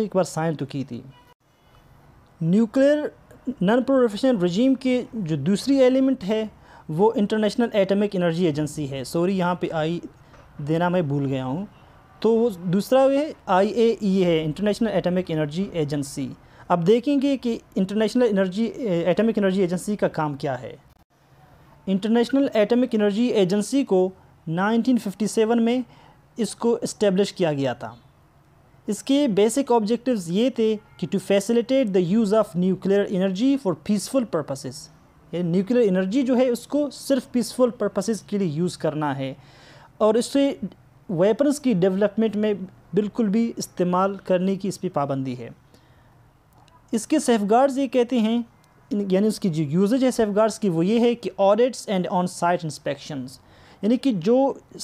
उसने एक बार साइन तो की थी न्यूक्लियर नॉन प्रोफेशनल रजीम के जो दूसरी एलिमेंट है वो इंटरनेशनल एटमिक एनर्जी एजेंसी है सॉरी यहाँ पे आई देना मैं भूल गया हूँ तो दूसरा वे आई ए ई है इंटरनेशनल एटमिक एनर्जी एजेंसी अब देखेंगे कि international energy atomic energy agency का काम क्या है इंटरनेशनल एटमिक एनर्जी एजेंसी को 1957 में इसको इस्टेब्लिश किया गया था इसके बेसिक ऑब्जेक्टिव्स ये थे कि to facilitate the use of nuclear energy for peaceful purposes nuclear energy जो है उसको सिर्फ पीसफुल पर्पसेस के लिए यूज़ करना है और इससे वेपन्स की डेवलपमेंट में बिल्कुल भी इस्तेमाल करने की इस पर पाबंदी है इसके सेफ गार्ड्स ये कहते हैं यानी उसकी जो यूजेज है सेफ की वो ये है कि audits and on site inspection यानी कि जो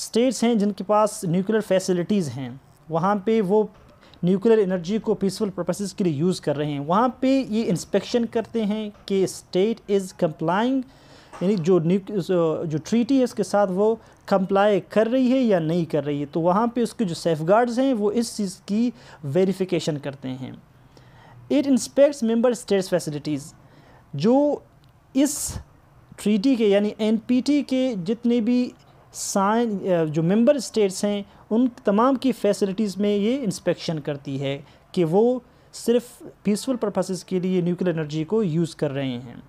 स्टेट्स हैं जिनके पास न्यूक्लियर फैसिलिटीज़ हैं वहाँ पे वो न्यूक्लियर एनर्जी को पीसफुल पर्पसेस के लिए यूज़ कर रहे हैं वहाँ पे ये इंस्पेक्शन करते हैं कि स्टेट इज़ कम्प्लाइंग यानी जो जो ट्रीटी है इसके साथ वो कंप्लाई कर रही है या नहीं कर रही है तो वहाँ पे उसके जो सेफ़ हैं वो इस चीज़ की वेरिफिकेशन करते हैं it inspects member states facilities जो इस ट्रीटी के यानी एनपीटी के जितने भी साइन जो मेंबर स्टेट्स हैं उन तमाम की फैसिलिटीज़ में ये इंस्पेक्शन करती है कि वो सिर्फ पीसफुल पर्पसेस के लिए न्यूक्लियर एनर्जी को यूज़ कर रहे हैं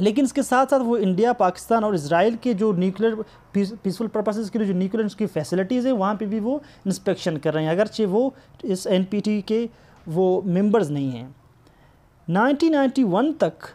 लेकिन इसके साथ साथ वो इंडिया पाकिस्तान और इसराइल के जो न्यूक्लियर पीसफुल पर्पसेस के लिए जो न्यूक्लियर की फैसिलिटीज़ हैं वहाँ पे भी वो इंस्पेक्शन कर रहे हैं अगरचे वो इस एन के वो मेंबर्स नहीं हैं 1991 तक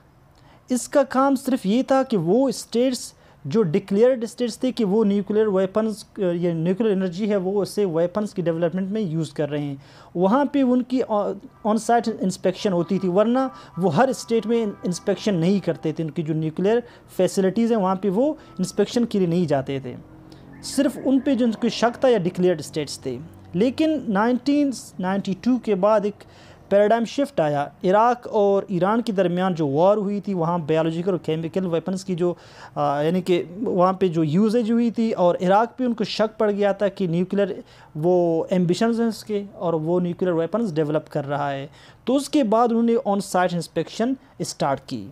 इसका काम सिर्फ ये था कि वो स्टेट्स जो डिक्लेयर्ड स्टेट्स थे कि वो न्यूक्लियर वेपन्स ये न्यूक्लियर एनर्जी है वो उसे वेपन्स की डेवलपमेंट में यूज़ कर रहे हैं वहाँ पे उनकी ऑन साइट इंस्पेक्शन होती थी वरना वो हर स्टेट में इंस्पेक्शन नहीं करते थे उनकी जो न्यूक्लियर फैसिलिटीज़ हैं वहाँ पर वो इंस्पेक्शन के लिए नहीं जाते थे सिर्फ उन पर जो उनके शक था या डिक्लेयर्ड स्टेट्स थे लेकिन नाइनटीन के बाद एक पैराडाइम शिफ्ट आया इराक और ईरान के दरमियान जो वॉर हुई थी वहाँ बायोलॉजिकल और केमिकल वेपन्स की जो यानी कि वहाँ पे जो यूजेज हुई थी और इराक पे उनको शक पड़ गया था कि न्यूक्लियर वो एम्बिशन हैं उसके और वो न्यूक्लियर वेपन्स डेवलप कर रहा है तो उसके बाद उन्होंने ऑन साइट इंस्पेक्शन स्टार्ट की